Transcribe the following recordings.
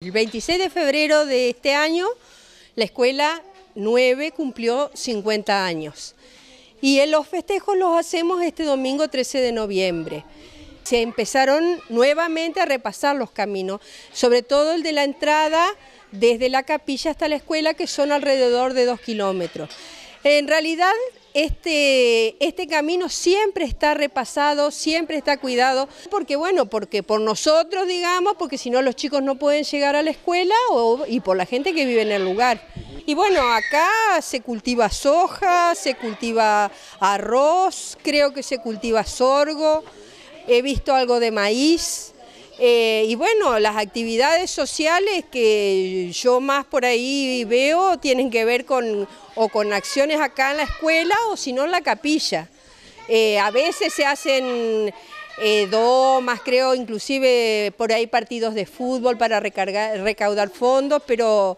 El 26 de febrero de este año, la escuela 9 cumplió 50 años. Y en los festejos los hacemos este domingo 13 de noviembre. Se empezaron nuevamente a repasar los caminos, sobre todo el de la entrada desde la capilla hasta la escuela, que son alrededor de dos kilómetros. En realidad este, este, camino siempre está repasado, siempre está cuidado, porque bueno, porque por nosotros digamos, porque si no los chicos no pueden llegar a la escuela y por la gente que vive en el lugar. Y bueno, acá se cultiva soja, se cultiva arroz, creo que se cultiva sorgo, he visto algo de maíz, eh, y bueno, las actividades sociales que yo más por ahí veo tienen que ver con o con acciones acá en la escuela o si no en la capilla. Eh, a veces se hacen eh, domas, creo, inclusive por ahí partidos de fútbol para recaudar fondos, pero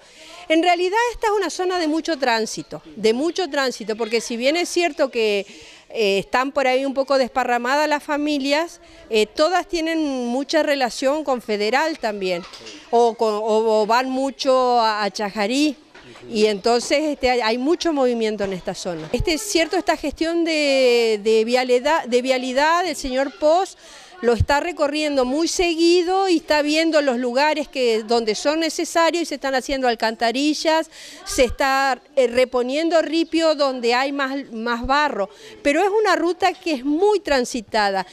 en realidad esta es una zona de mucho tránsito, de mucho tránsito, porque si bien es cierto que eh, están por ahí un poco desparramadas las familias, eh, todas tienen mucha relación con Federal también, o, van mucho a, Chajarí. Y entonces este, hay mucho movimiento en esta zona. Este es cierto, esta gestión de, vialidad, de vialidad del señor Poz lo está recorriendo muy seguido y está viendo los lugares donde son necesarios y se están haciendo alcantarillas, se está eh, reponiendo ripio donde hay más barro, pero es una ruta que es muy transitada.